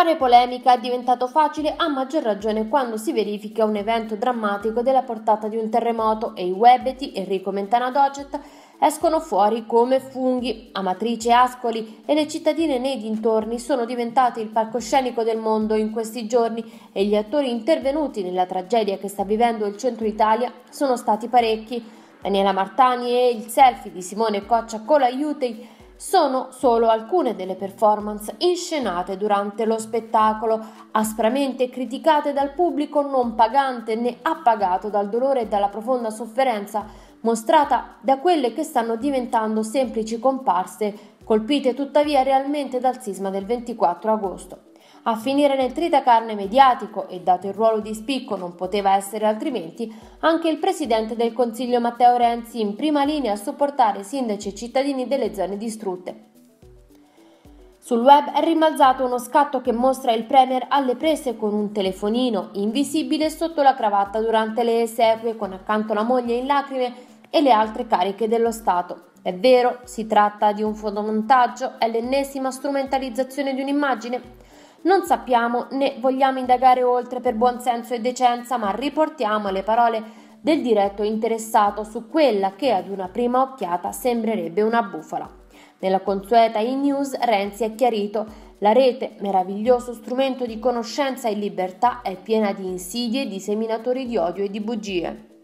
Fare polemica è diventato facile a maggior ragione quando si verifica un evento drammatico della portata di un terremoto e i webeti Enrico Mentana Doget, escono fuori come funghi. Amatrice, Ascoli e le cittadine nei dintorni sono diventate il palcoscenico del mondo in questi giorni e gli attori intervenuti nella tragedia che sta vivendo il centro Italia sono stati parecchi. Daniela Martani e il selfie di Simone Coccia con l'aiutei sono solo alcune delle performance inscenate durante lo spettacolo, aspramente criticate dal pubblico non pagante né appagato dal dolore e dalla profonda sofferenza mostrata da quelle che stanno diventando semplici comparse, colpite tuttavia realmente dal sisma del 24 agosto. A finire nel tritacarne mediatico e dato il ruolo di spicco non poteva essere altrimenti anche il presidente del Consiglio Matteo Renzi in prima linea a sopportare sindaci e cittadini delle zone distrutte. Sul web è rimbalzato uno scatto che mostra il Premier alle prese con un telefonino invisibile sotto la cravatta durante le esequie con accanto la moglie in lacrime e le altre cariche dello Stato. È vero, si tratta di un fotomontaggio, è l'ennesima strumentalizzazione di un'immagine, non sappiamo né vogliamo indagare oltre per buon senso e decenza, ma riportiamo le parole del diretto interessato su quella che ad una prima occhiata sembrerebbe una bufala. Nella consueta e-news Renzi è chiarito la rete, meraviglioso strumento di conoscenza e libertà, è piena di insidie, di seminatori di odio e di bugie.